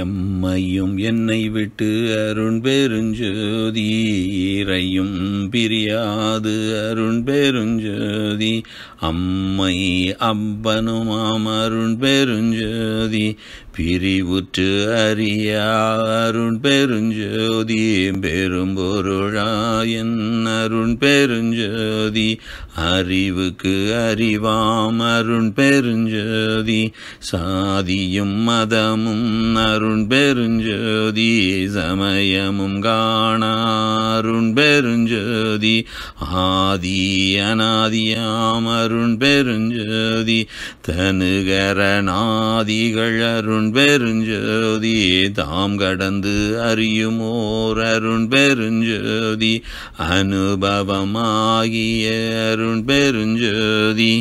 எம்மையும் என்னை விட்டு அருண் பெருஞ்சோதி ஈரையும் பிரியாது அருண் பெருஞ்சோதி அம்மை அப்பனுமாம் பெருஞ்சோதி பிரிவுற்று அறியா அருண் பெருஞ்சோதி பெரும்பொருளா என் அருண் பெருஞ்சோதி அறிவுக்கு அறிவாம் அருண் பெருஞ்சோதி சாதியும் மதமும் அருண் பெருஞ்சோதி சமயமும் காண அருண் பெருஞ்சோதி ஆதி ஆதி அநாதியாம் அருண் பெருஞ்சோதி தனுகரநாதிகள் அருண் பெருஞ்சோதி தாம் கடந்து அறியுமோர் அருண் பெருஞ்சோதி அனுபவமாகிய அருண் பெருஞ்சோதி